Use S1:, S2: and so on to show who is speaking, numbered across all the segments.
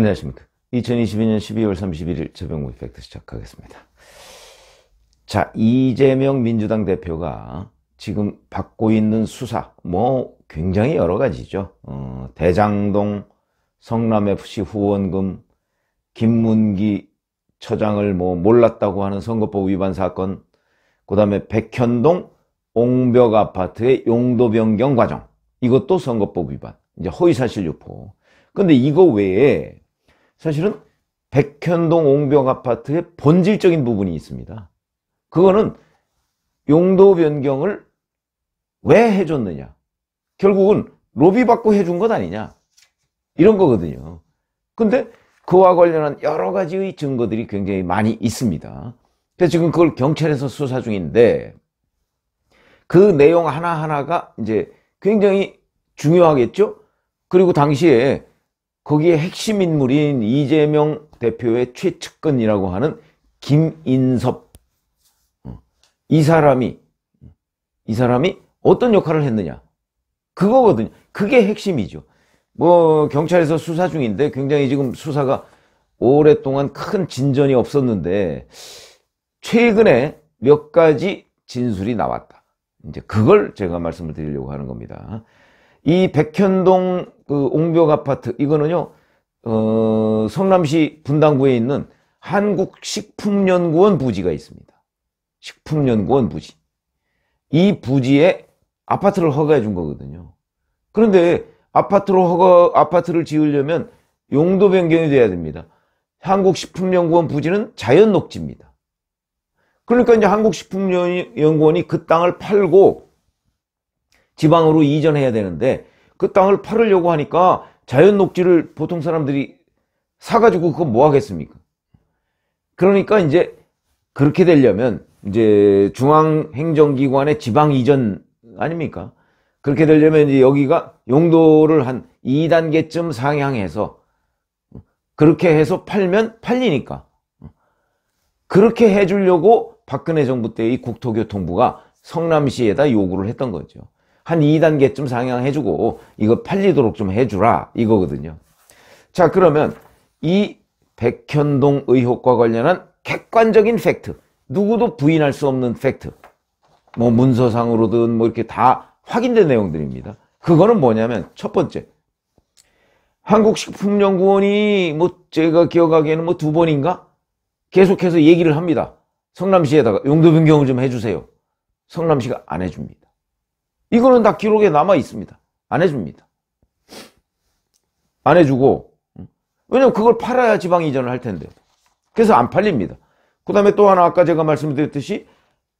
S1: 안녕하십니까. 2022년 12월 31일 재병구 이펙트 시작하겠습니다. 자, 이재명 민주당 대표가 지금 받고 있는 수사, 뭐 굉장히 여러 가지죠. 어, 대장동 성남FC 후원금, 김문기 처장을 뭐 몰랐다고 하는 선거법 위반 사건, 그 다음에 백현동 옹벽 아파트의 용도 변경 과정, 이것도 선거법 위반, 이제 허위사실 유포. 근데 이거 외에 사실은 백현동 옹병 아파트의 본질적인 부분이 있습니다. 그거는 용도 변경을 왜 해줬느냐. 결국은 로비 받고 해준 것 아니냐. 이런 거거든요. 근데 그와 관련한 여러 가지의 증거들이 굉장히 많이 있습니다. 그래서 지금 그걸 경찰에서 수사 중인데 그 내용 하나하나가 이제 굉장히 중요하겠죠? 그리고 당시에 거기에 핵심 인물인 이재명 대표의 최측근이라고 하는 김인섭 어. 이 사람이 이 사람이 어떤 역할을 했느냐 그거거든요 그게 핵심이죠 뭐 경찰에서 수사 중인데 굉장히 지금 수사가 오랫동안 큰 진전이 없었는데 최근에 몇 가지 진술이 나왔다 이제 그걸 제가 말씀을 드리려고 하는 겁니다 이 백현동 그 옹벽 아파트 이거는요 어, 성남시 분당구에 있는 한국식품연구원 부지가 있습니다. 식품연구원 부지. 이 부지에 아파트를 허가해 준 거거든요. 그런데 아파트로 허가, 아파트를 지으려면 용도 변경이 돼야 됩니다. 한국식품연구원 부지는 자연녹지입니다. 그러니까 이제 한국식품연구원이 그 땅을 팔고 지방으로 이전해야 되는데 그 땅을 팔으려고 하니까 자연 녹지를 보통 사람들이 사가지고 그거 뭐 하겠습니까? 그러니까 이제 그렇게 되려면 이제 중앙행정기관의 지방 이전 아닙니까? 그렇게 되려면 이제 여기가 용도를 한 2단계쯤 상향해서 그렇게 해서 팔면 팔리니까 그렇게 해주려고 박근혜 정부 때이 국토교통부가 성남시에다 요구를 했던 거죠. 한 2단계쯤 상향해주고 이거 팔리도록 좀 해주라 이거거든요. 자 그러면 이 백현동 의혹과 관련한 객관적인 팩트 누구도 부인할 수 없는 팩트 뭐 문서상으로든 뭐 이렇게 다 확인된 내용들입니다. 그거는 뭐냐면 첫 번째 한국식품연구원이 뭐 제가 기억하기에는 뭐 두 번인가 계속해서 얘기를 합니다. 성남시에다가 용도 변경을 좀 해주세요. 성남시가 안 해줍니다. 이거는 다 기록에 남아 있습니다. 안 해줍니다. 안 해주고 왜냐면 그걸 팔아야 지방 이전을 할 텐데 그래서 안 팔립니다. 그 다음에 또 하나 아까 제가 말씀드렸듯이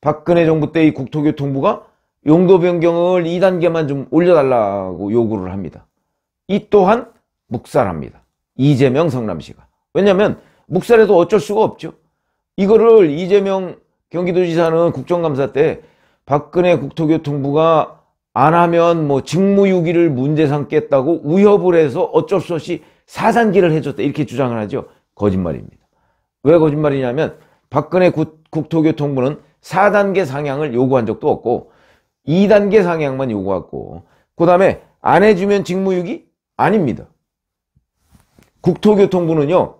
S1: 박근혜 정부 때 이 국토교통부가 용도 변경을 2단계만 좀 올려달라고 요구를 합니다. 이 또한 묵살합니다. 이재명 성남시가. 왜냐면 묵살해도 어쩔 수가 없죠. 이거를 이재명 경기도지사는 국정감사 때 박근혜 국토교통부가 안 하면 뭐 직무유기를 문제 삼겠다고 위협을 해서 어쩔 수 없이 사상기를 해줬다 이렇게 주장을 하죠. 거짓말입니다. 왜 거짓말이냐면 박근혜 국, 국토교통부는 4단계 상향을 요구한 적도 없고 2단계 상향만 요구했고 그 다음에 안 해주면 직무유기? 아닙니다. 국토교통부는요.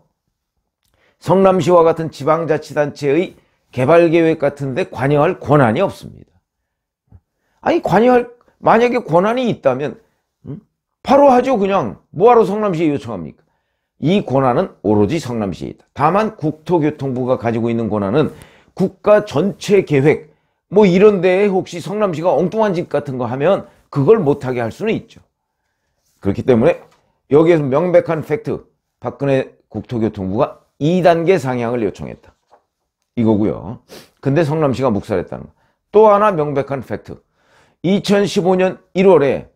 S1: 성남시와 같은 지방자치단체의 개발계획 같은 데 관여할 권한이 없습니다. 아니 관여할 만약에 권한이 있다면 음? 바로 하죠 그냥 뭐하러 성남시에 요청합니까? 이 권한은 오로지 성남시에 있다. 다만 국토교통부가 가지고 있는 권한은 국가 전체 계획 뭐 이런 데에 혹시 성남시가 엉뚱한 짓 같은 거 하면 그걸 못하게 할 수는 있죠. 그렇기 때문에 여기에서 명백한 팩트 박근혜 국토교통부가 2단계 상향을 요청했다. 이거고요. 근데 성남시가 묵살했다는 거. 또 하나 명백한 팩트. 2015년 1월에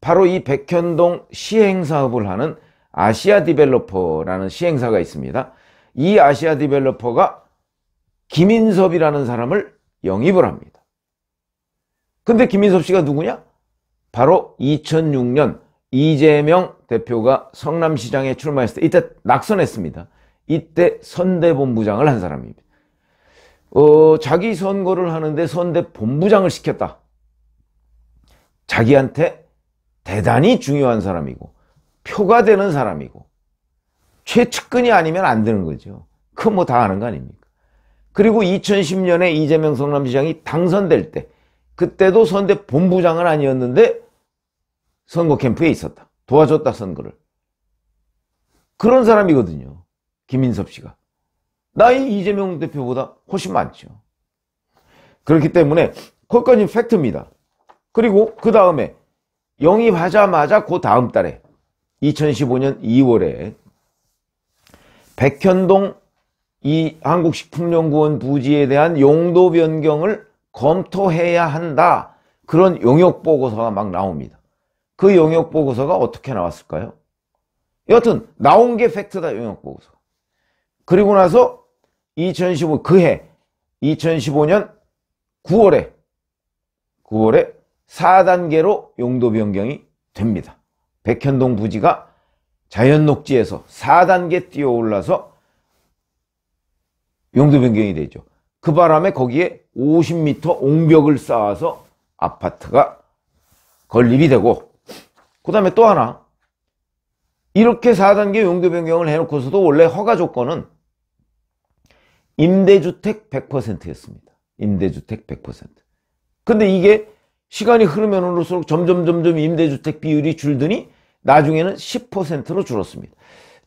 S1: 바로 이 백현동 시행사업을 하는 아시아 디벨로퍼라는 시행사가 있습니다. 이 아시아 디벨로퍼가 김인섭이라는 사람을 영입을 합니다. 근데 김인섭 씨가 누구냐? 바로 2006년 이재명 대표가 성남시장에 출마했을 때 이때 낙선했습니다. 이때 선대본부장을 한 사람입니다. 어, 자기 선거를 하는데 선대본부장을 시켰다. 자기한테 대단히 중요한 사람이고 표가 되는 사람이고 최측근이 아니면 안 되는 거죠. 그건 뭐다 아는 거 아닙니까? 그리고 2010년에 이재명 성남시장이 당선될 때 그때도 선대 본부장은 아니었는데 선거 캠프에 있었다. 도와줬다 선거를. 그런 사람이거든요. 김인섭 씨가. 나이 이재명 대표보다 훨씬 많죠. 그렇기 때문에 거기까지 팩트입니다. 그리고 그 다음에 영입하자마자 그 다음 달에 2015년 2월에 백현동 이 한국식품연구원 부지에 대한 용도 변경을 검토해야 한다. 그런 용역보고서가 막 나옵니다. 그 용역보고서가 어떻게 나왔을까요? 여튼 하 나온 게 팩트다 용역보고서. 그리고 나서 2015 그해 2015년 9월에 9월에 4단계로 용도 변경이 됩니다. 백현동 부지가 자연녹지에서 4단계 뛰어올라서 용도 변경이 되죠. 그 바람에 거기에 50m 옹벽을 쌓아서 아파트가 건립이 되고 그 다음에 또 하나 이렇게 4단계 용도 변경을 해놓고서도 원래 허가 조건은 임대주택 100%였습니다. 임대주택 100% 근데 이게 시간이 흐르면 흐를수록 점점 점점 임대주택 비율이 줄더니 나중에는 10%로 줄었습니다.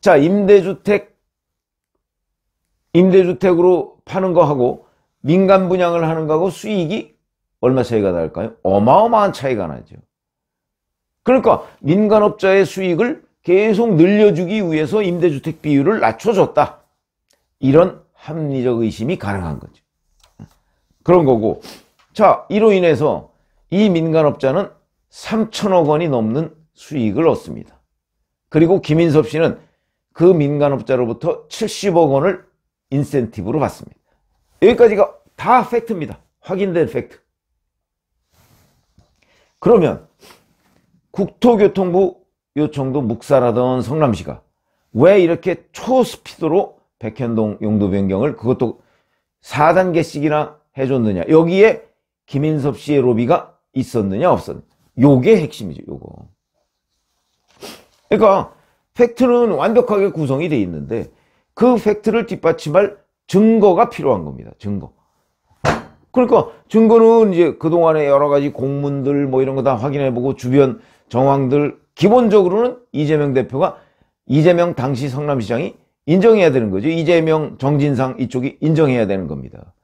S1: 자, 임대주택 임대주택으로 파는 거하고 민간 분양을 하는 거하고 수익이 얼마 차이가 날까요? 어마어마한 차이가 나죠. 그러니까 민간업자의 수익을 계속 늘려주기 위해서 임대주택 비율을 낮춰줬다. 이런 합리적 의심이 가능한 거죠. 그런 거고 자 이로 인해서 이 민간업자는 3천억 원이 넘는 수익을 얻습니다. 그리고 김인섭 씨는 그 민간업자로부터 70억 원을 인센티브로 받습니다. 여기까지가 다 팩트입니다. 확인된 팩트. 그러면 국토교통부 요청도 묵살하던 성남시가 왜 이렇게 초스피드로 백현동 용도 변경을 그것도 4단계씩이나 해줬느냐. 여기에 김인섭 씨의 로비가 있었느냐 없었느냐 요게 핵심이죠 요거 그러니까 팩트는 완벽하게 구성이 돼 있는데 그 팩트를 뒷받침할 증거가 필요한 겁니다 증거 그러니까 증거는 이제 그동안에 여러 가지 공문들 뭐 이런 거 다 확인해 보고 주변 정황들 기본적으로는 이재명 대표가 이재명 당시 성남시장이 인정해야 되는 거죠. 이재명 정진상 이쪽이 인정해야 되는 겁니다.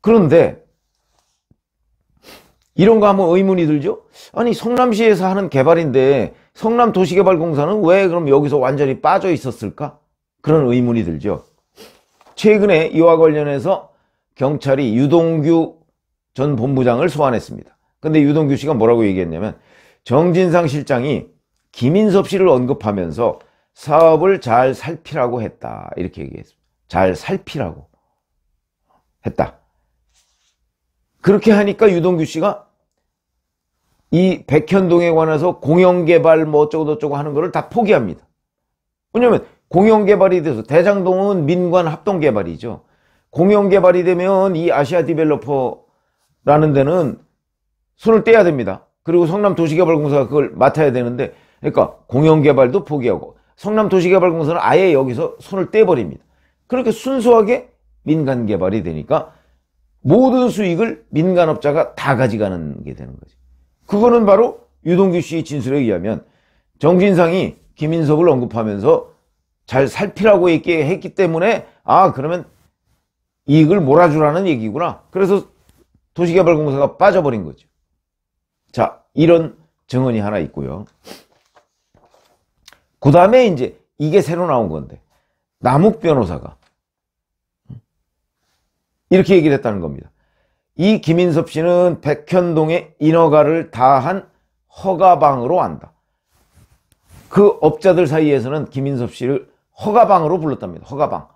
S1: 그런데 이런 거 하면 의문이 들죠? 아니 성남시에서 하는 개발인데 성남도시개발공사는 왜 그럼 여기서 완전히 빠져 있었을까? 그런 의문이 들죠. 최근에 이와 관련해서 경찰이 유동규 전 본부장을 소환했습니다. 근데 유동규 씨가 뭐라고 얘기했냐면 정진상 실장이 김인섭 씨를 언급하면서 사업을 잘 살피라고 했다. 이렇게 얘기했습니다. 잘 살피라고 했다. 그렇게 하니까 유동규 씨가 이 백현동에 관해서 공영개발 뭐 어쩌고 저쩌고 하는 거를 다 포기합니다. 왜냐면 공영개발이 돼서 대장동은 민관 합동개발이죠. 공영개발이 되면 이 아시아 디벨로퍼라는 데는 손을 떼야 됩니다. 그리고 성남도시개발공사가 그걸 맡아야 되는데 그러니까 공영개발도 포기하고 성남도시개발공사는 아예 여기서 손을 떼버립니다. 그렇게 순수하게 민간개발이 되니까 모든 수익을 민간업자가 다 가져가는 게 되는 거죠. 그거는 바로 유동규 씨의 진술에 의하면 정진상이 김인석을 언급하면서 잘 살피라고 있게 했기 때문에 아 그러면 이익을 몰아주라는 얘기구나. 그래서 도시개발공사가 빠져버린 거죠. 자 이런 증언이 하나 있고요. 그 다음에 이제 이게 새로 나온 건데 남욱 변호사가 이렇게 얘기를 했다는 겁니다. 이 김인섭 씨는 백현동의 인허가를 다한 허가방으로 안다. 그 업자들 사이에서는 김인섭 씨를 허가방으로 불렀답니다. 허가방.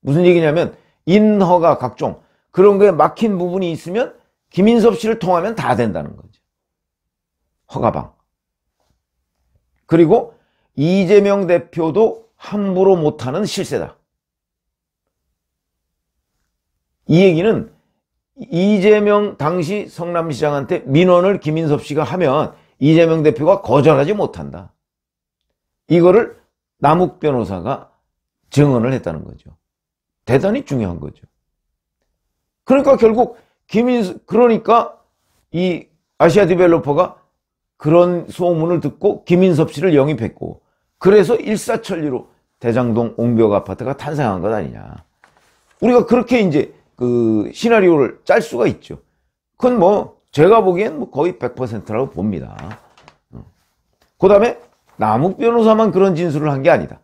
S1: 무슨 얘기냐면 인허가 각종 그런 거에 막힌 부분이 있으면 김인섭 씨를 통하면 다 된다는 거죠. 허가방. 그리고 이재명 대표도 함부로 못하는 실세다. 이 얘기는 이재명 당시 성남시장한테 민원을 김인섭 씨가 하면 이재명 대표가 거절하지 못한다. 이거를 남욱 변호사가 증언을 했다는 거죠. 대단히 중요한 거죠. 그러니까 결국 김인섭 그러니까 이 아시아 디벨로퍼가 그런 소문을 듣고 김인섭 씨를 영입했고 그래서 일사천리로 대장동 옹벽 아파트가 탄생한 것 아니냐. 우리가 그렇게 이제 그 시나리오를 짤 수가 있죠. 그건 뭐 제가 보기엔 뭐 거의 100%라고 봅니다. 어. 그 다음에 남욱 변호사만 그런 진술을 한 게 아니다.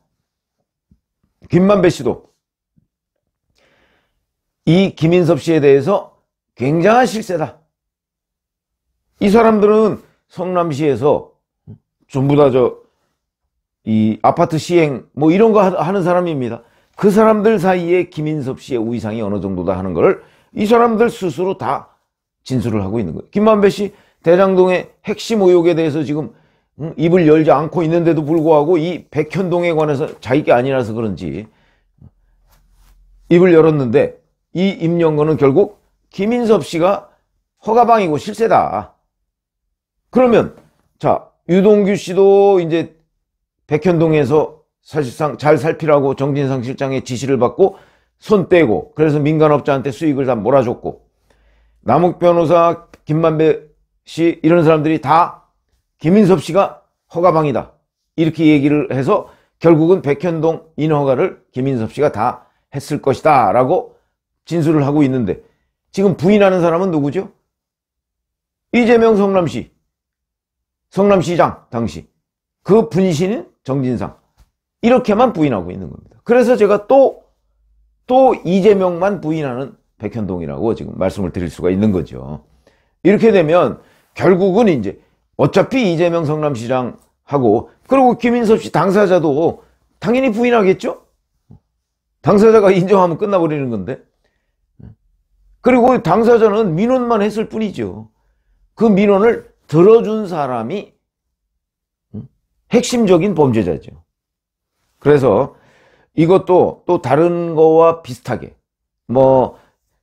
S1: 김만배 씨도 이 김인섭 씨에 대해서 굉장한 실세다. 이 사람들은 성남시에서 전부 다 저 이 아파트 시행 뭐 이런 거 하는 사람입니다. 그 사람들 사이에 김인섭 씨의 우위상이 어느 정도다 하는 걸 이 사람들 스스로 다 진술을 하고 있는 거예요. 김만배 씨 대장동의 핵심 의혹에 대해서 지금 음, 입을 열지 않고 있는데도 불구하고 이 백현동에 관해서 자기게 아니라서 그런지 입을 열었는데 이 임영건은 결국 김인섭 씨가 허가방이고 실세다. 그러면 자 유동규 씨도 이제 백현동에서 사실상 잘 살피라고 정진상 실장의 지시를 받고 손 떼고 그래서 민간업자한테 수익을 다 몰아줬고 남욱 변호사 김만배 씨 이런 사람들이 다 김인섭 씨가 허가방이다 이렇게 얘기를 해서 결국은 백현동 인허가를 김인섭 씨가 다 했을 것이다 라고 진술을 하고 있는데 지금 부인하는 사람은 누구죠? 이재명 성남시 성남시장 당시 그 분신인 정진상 이렇게만 부인하고 있는 겁니다. 그래서 제가 또, 또 이재명만 부인하는 백현동이라고 지금 말씀을 드릴 수가 있는 거죠. 이렇게 되면 결국은 이제 어차피 이재명 성남시장하고 그리고 김인섭 씨 당사자도 당연히 부인하겠죠? 당사자가 인정하면 끝나버리는 건데. 그리고 당사자는 민원만 했을 뿐이죠. 그 민원을 들어준 사람이 핵심적인 범죄자죠. 그래서 이것도 또 다른 거와 비슷하게 뭐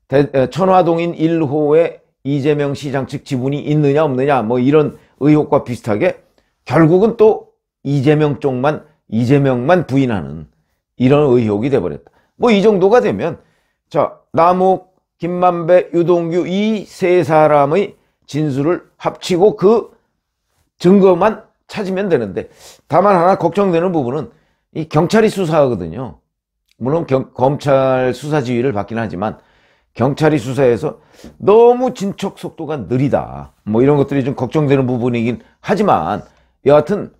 S1: 대, 천화동인 1호에 이재명 시장 측 지분이 있느냐 없느냐 뭐 이런 의혹과 비슷하게 결국은 또 이재명 쪽만 이재명만 부인하는 이런 의혹이 돼버렸다. 뭐 이 정도가 되면 자 남욱, 김만배, 유동규 이 세 사람의 진술을 합치고 그 증거만 찾으면 되는데 다만 하나 걱정되는 부분은 이 경찰이 수사하거든요. 물론 경, 검찰 수사 지휘를 받긴 하지만 경찰이 수사해서 너무 진척 속도가 느리다. 뭐 이런 것들이 좀 걱정되는 부분이긴 하지만 여하튼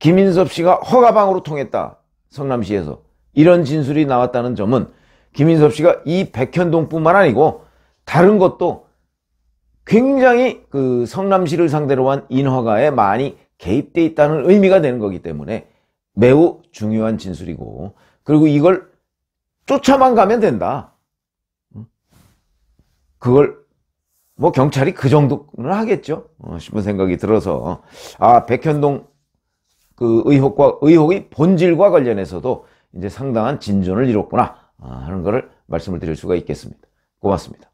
S1: 김인섭 씨가 허가방으로 통했다. 성남시에서 이런 진술이 나왔다는 점은 김인섭 씨가 이 백현동뿐만 아니고 다른 것도 굉장히 그 성남시를 상대로 한 인허가에 많이 개입돼 있다는 의미가 되는 거기 때문에 매우 중요한 진술이고 그리고 이걸 쫓아만 가면 된다. 그걸 뭐 경찰이 그 정도는 하겠죠 어, 싶은 생각이 들어서 아 백현동 그 의혹과 의혹의 본질과 관련해서도 이제 상당한 진전을 이뤘구나 아, 하는 것을 말씀을 드릴 수가 있겠습니다. 고맙습니다.